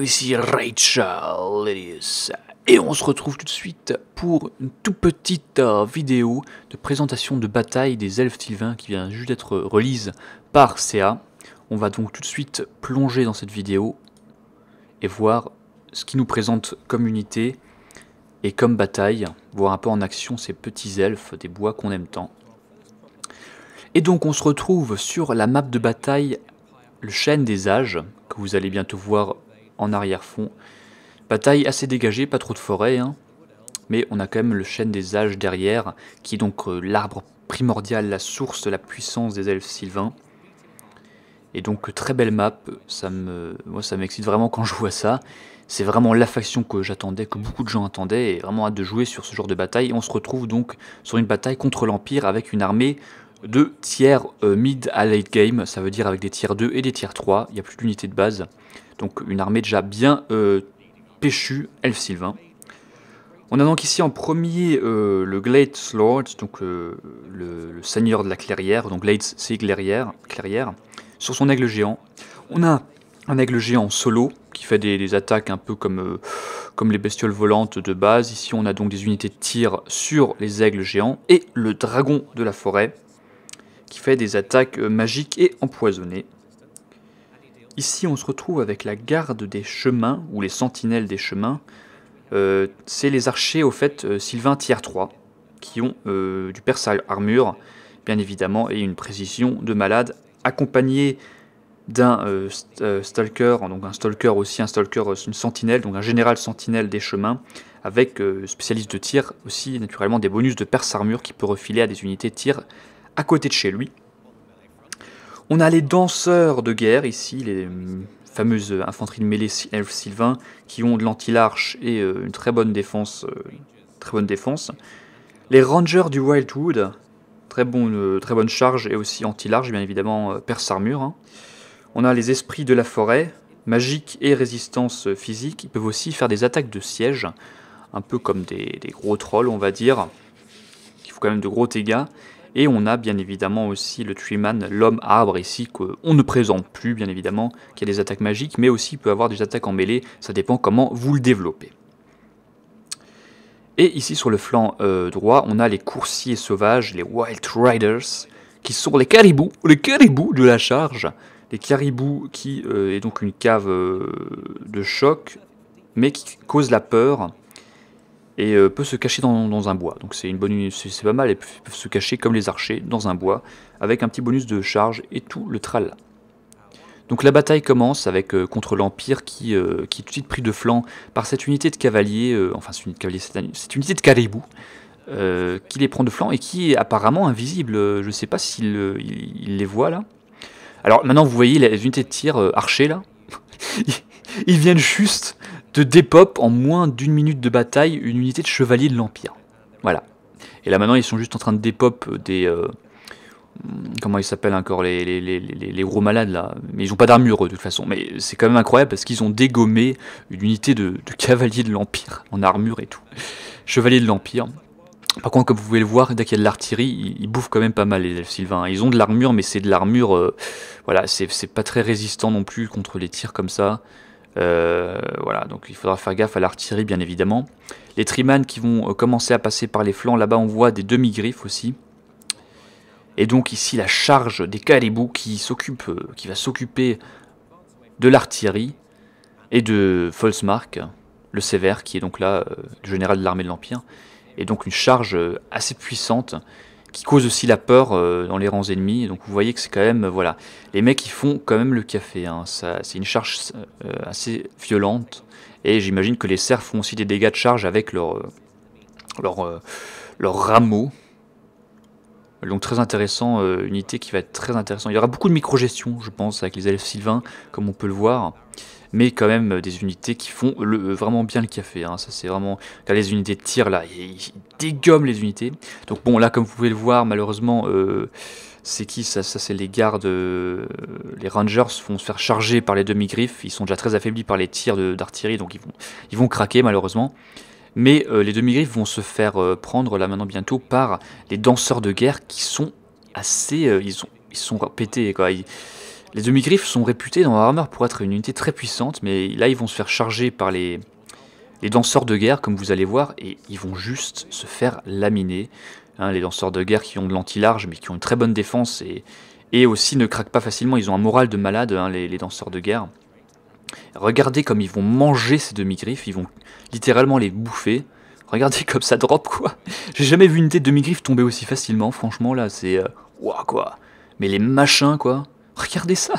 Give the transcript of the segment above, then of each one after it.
ici Rachel Et on se retrouve tout de suite pour une toute petite euh, vidéo de présentation de bataille des elfes Sylvains qui vient juste d'être relise par CA. On va donc tout de suite plonger dans cette vidéo et voir ce qui nous présente comme unité et comme bataille, voir un peu en action ces petits elfes des bois qu'on aime tant. Et donc on se retrouve sur la map de bataille le chêne des âges, que vous allez bientôt voir en arrière-fond. Bataille assez dégagée, pas trop de forêt, hein. mais on a quand même le chêne des âges derrière, qui est donc euh, l'arbre primordial, la source, la puissance des elfes sylvains. Et donc euh, très belle map, ça me, moi ça m'excite vraiment quand je vois ça. C'est vraiment la faction que j'attendais, que beaucoup de gens attendaient, et vraiment hâte de jouer sur ce genre de bataille. on se retrouve donc sur une bataille contre l'Empire avec une armée de tiers euh, mid à late game, ça veut dire avec des tiers 2 et des tiers 3, il n'y a plus d'unités de base. Donc une armée déjà bien euh, pêchue, elf sylvain. On a donc ici en premier euh, le Glade Lord, donc le, seigneur de la clairière, donc Glade c'est clairière, clairière, sur son aigle géant. On a un aigle géant solo qui fait des, des attaques un peu comme, comme les bestioles volantes de base. Ici on a donc des unités de tir sur les aigles géants et le dragon de la forêt, qui fait des attaques euh, magiques et empoisonnées. Ici, on se retrouve avec la garde des chemins, ou les sentinelles des chemins. Euh, c'est les archers, au fait, euh, Sylvain tiers 3, qui ont du perse armure, bien évidemment, et une précision de malade, accompagné d'un stalker, donc un stalker aussi, un stalker, une sentinelle, donc un général sentinelle des chemins, avec spécialiste de tir, aussi naturellement des bonus de perse armure qui peut refiler à des unités tir à côté de chez lui. On a les danseurs de guerre ici, les fameuses infanteries de mêlée elfes sylvains qui ont de l'anti-larche et euh, une très bonne défense. Euh, très bonne défense. Les rangers du Wildwood, très, euh, très bonne charge et aussi anti-large, bien évidemment, perse armure. Hein. On a les esprits de la forêt, magiques et résistance physique. Ils peuvent aussi faire des attaques de siège, un peu comme des, gros trolls, on va dire. qui font quand même de gros dégâts. Et on a bien évidemment aussi le Man, l'homme arbre ici, qu'on ne présente plus bien évidemment, qui a des attaques magiques, mais aussi peut avoir des attaques en mêlée, ça dépend comment vous le développez. Et ici sur le flanc euh, droit, on a les coursiers sauvages, les Wild Riders, qui sont les caribous, les caribous de la charge. Les caribous qui euh, est donc une cave euh, de choc, mais qui cause la peur et euh, peut se cacher dans, un bois. Donc c'est une bonne, c'est pas mal. Ils peuvent se cacher comme les archers dans un bois avec un petit bonus de charge et tout le tralala. Donc la bataille commence avec euh, contre l'Empire qui, euh, qui, est tout de suite pris de flanc par cette unité de cavaliers, enfin cette unité de, cavaliers, cette unité de caribou, qui les prend de flanc et qui est apparemment invisible. Je ne sais pas s'il les voit là. Alors maintenant vous voyez les unités de tir archers là, ils viennent juste de dépop en moins d'une minute de bataille une unité de chevaliers de l'Empire. Voilà. Et là maintenant ils sont juste en train de dépop euh, des... Euh, comment ils s'appellent encore les, les, gros malades là Mais ils n'ont pas d'armure de toute façon. Mais c'est quand même incroyable parce qu'ils ont dégommé une unité de, de cavaliers de l'Empire en armure et tout. Chevaliers de l'Empire. Par contre, comme vous pouvez le voir, dès qu'il y a de l'artillerie, ils, bouffent quand même pas mal les elfes sylvains. Ils ont de l'armure, mais c'est de l'armure, euh, voilà, c'est pas très résistant non plus contre les tirs comme ça. Euh, voilà, donc il faudra faire gaffe à l'artillerie, bien évidemment. Les trimans qui vont euh, commencer à passer par les flancs. Là-bas, on voit des demi-griffes aussi. Et donc ici, la charge des caribous qui, euh, qui va s'occuper de l'artillerie et de Folsmark, le sévère, qui est donc là le général de l'armée de l'Empire. Et donc une charge assez puissante qui cause aussi la peur euh, dans les rangs ennemis. Donc vous voyez que c'est quand même, euh, voilà, les mecs ils font quand même le café. Hein. C'est une charge euh, assez violente. Et j'imagine que les cerfs font aussi des dégâts de charge avec leur, leur, leur rameau. Donc très intéressant, euh, unité qui va être très intéressante. Il y aura beaucoup de micro-gestion, je pense, avec les elfes sylvains, comme on peut le voir. Mais quand même euh, des unités qui font euh, vraiment bien le café. Hein. Ça c'est vraiment... Car les unités de tir, là, ils, dégomment les unités. Donc bon, là, comme vous pouvez le voir, malheureusement, c'est qui Ça, c'est les gardes... les rangers vont se faire charger par les demi-griffes. Ils sont déjà très affaiblis par les tirs d'artillerie, donc ils vont, ils vont craquer, malheureusement. Mais euh, les demi-griffes vont se faire euh, prendre là maintenant bientôt par les danseurs de guerre qui sont assez... Euh, ils, sont ils sont pétés quoi. les demi-griffes sont réputés dans Warhammer pour être une unité très puissante, mais là ils vont se faire charger par les, danseurs de guerre comme vous allez voir et ils vont juste se faire laminer. Hein, les danseurs de guerre qui ont de l'anti-large mais qui ont une très bonne défense et, et aussi ne craquent pas facilement, ils ont un moral de malade hein, les danseurs de guerre. Regardez comme ils vont manger ces demi-griffes, ils vont littéralement les bouffer. Regardez comme ça drop quoi. J'ai jamais vu une tête demi-griffe tomber aussi facilement, franchement là, c'est... Euh, ouah quoi. Mais les machins quoi. Regardez ça.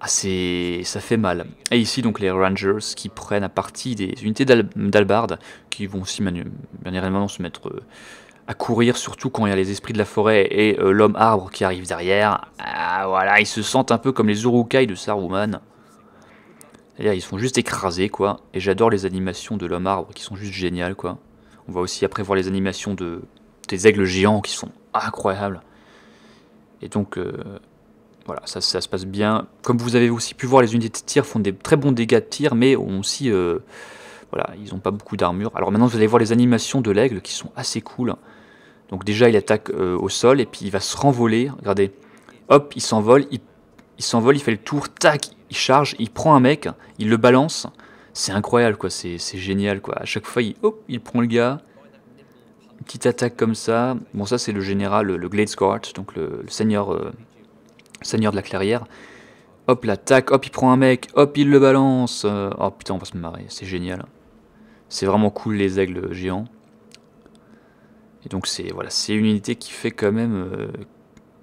Ah, c'est. ça fait mal. Et ici, donc, les Rangers qui prennent à partie des unités d'Albard, qui vont aussi, manuellement se mettre euh, à courir, surtout quand il y a les esprits de la forêt et euh, l'homme arbre qui arrive derrière. Ah, voilà, ils se sentent un peu comme les Urukai de Saruman. Là, ils sont juste écrasés, quoi. Et j'adore les animations de l'homme arbre qui sont juste géniales, quoi. On va aussi après voir les animations de des aigles géants qui sont incroyables. Et donc, euh, voilà, ça, se passe bien. Comme vous avez aussi pu voir, les unités de tir font des très bons dégâts de tir, mais ont aussi. Euh, voilà, ils n'ont pas beaucoup d'armure. Alors maintenant, vous allez voir les animations de l'aigle qui sont assez cool. Donc déjà, il attaque euh, au sol et puis il va se renvoler. Regardez. Hop, il s'envole, il il s'envole, il fait le tour, tac, il charge, il prend un mec, il le balance. C'est incroyable, quoi. C'est génial, quoi. À chaque fois, il, hop, il prend le gars. Une petite attaque comme ça. Bon, ça, c'est le général, le, le donc le, seigneur, euh, seigneur de la clairière. Hop, l'attaque, hop, il prend un mec, hop, il le balance. Euh, oh putain, on va se marrer, c'est génial. C'est vraiment cool, les aigles géants. Et donc, c'est voilà, c'est une unité qui fait quand même. Euh,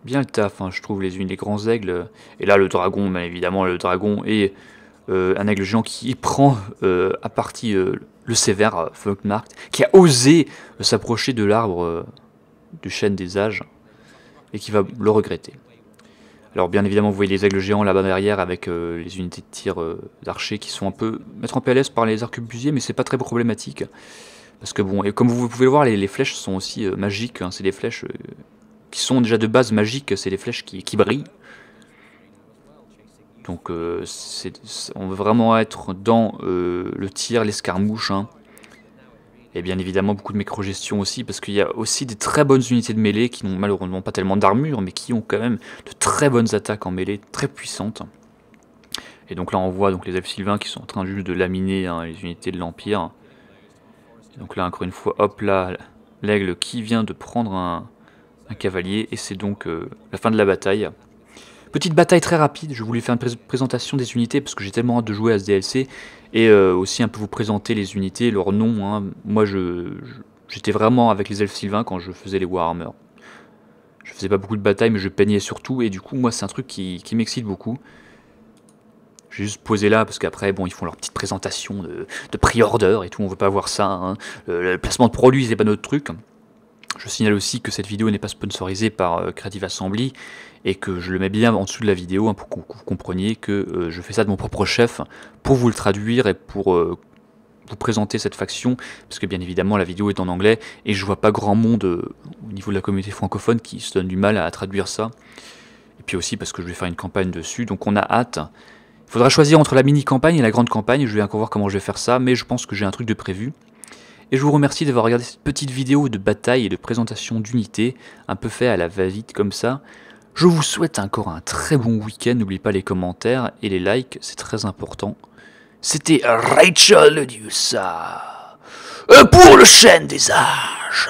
bien le taf, hein, je trouve, les unes, des grands aigles. Et là, le dragon, mais ben, évidemment, le dragon est euh, un aigle géant qui prend euh, à partie euh, le sévère Funkmarkt, qui a osé s'approcher de l'arbre du chêne des âges, et qui va le regretter. Alors bien évidemment, vous voyez les aigles géants là-bas derrière avec les unités de tir d'archers qui sont un peu mettre en PLS par les arquebusiers, mais c'est pas très problématique. Parce que bon, et comme vous pouvez le voir, les, flèches sont aussi magiques, hein. c'est des flèches qui sont déjà de base magiques, c'est les flèches qui, brillent. Donc euh, on veut vraiment être dans euh, le tir, l'escarmouche. Hein. Et bien évidemment beaucoup de micro-gestion aussi, parce qu'il y a aussi des très bonnes unités de mêlée qui n'ont malheureusement pas tellement d'armure, mais qui ont quand même de très bonnes attaques en mêlée, très puissantes. Et donc là on voit donc, les elfes sylvains qui sont en train juste de laminer hein, les unités de l'Empire. Donc là encore une fois, hop là, l'aigle qui vient de prendre un, un cavalier, et c'est donc euh, la fin de la bataille. Petite bataille très rapide, je voulais faire une présentation des unités parce que j'ai tellement hâte de jouer à ce DLC et euh, aussi un peu vous présenter les unités, leurs noms. Hein. Moi j'étais vraiment avec les elfes sylvains quand je faisais les Warhammer. Je faisais pas beaucoup de batailles mais je peignais surtout et du coup moi c'est un truc qui, m'excite beaucoup. J'ai juste posé là parce qu'après, bon, ils font leur petite présentation de, prix order et tout, on veut pas voir ça. Hein. Le, placement de produits, c'est pas notre truc. Je signale aussi que cette vidéo n'est pas sponsorisée par euh, Creative Assembly et que je le mets bien en dessous de la vidéo hein, pour que vous compreniez que euh, je fais ça de mon propre chef pour vous le traduire et pour euh, vous présenter cette faction, parce que bien évidemment la vidéo est en anglais, et je vois pas grand monde au niveau de la communauté francophone qui se donne du mal à, traduire ça. Et puis aussi parce que je vais faire une campagne dessus, donc on a hâte. Il faudra choisir entre la mini-campagne et la grande campagne, je vais encore voir comment je vais faire ça, mais je pense que j'ai un truc de prévu. Et je vous remercie d'avoir regardé cette petite vidéo de bataille et de présentation d'unités, un peu fait à la va-vite comme ça. Je vous souhaite encore un très bon week-end, n'oubliez pas les commentaires et les likes, c'est très important. C'était Rachel Diusa euh, pour le chêne des âges.